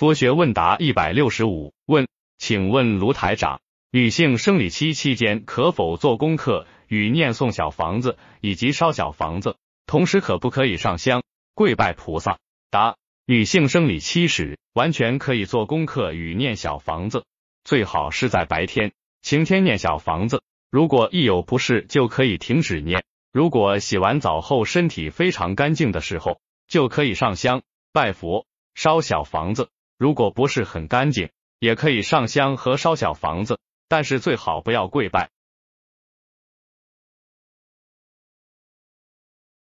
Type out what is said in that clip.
佛学问答一百六十五问，请问卢台长，女性生理期期间可否做功课与念诵小房子以及烧小房子？同时可不可以上香跪拜菩萨？答：女性生理期时完全可以做功课与念小房子，最好是在白天晴天念小房子。如果一有不适就可以停止念。如果洗完澡后身体非常干净的时候，就可以上香拜佛烧小房子。如果不是很干净，也可以上香和烧小房子，但是最好不要跪拜。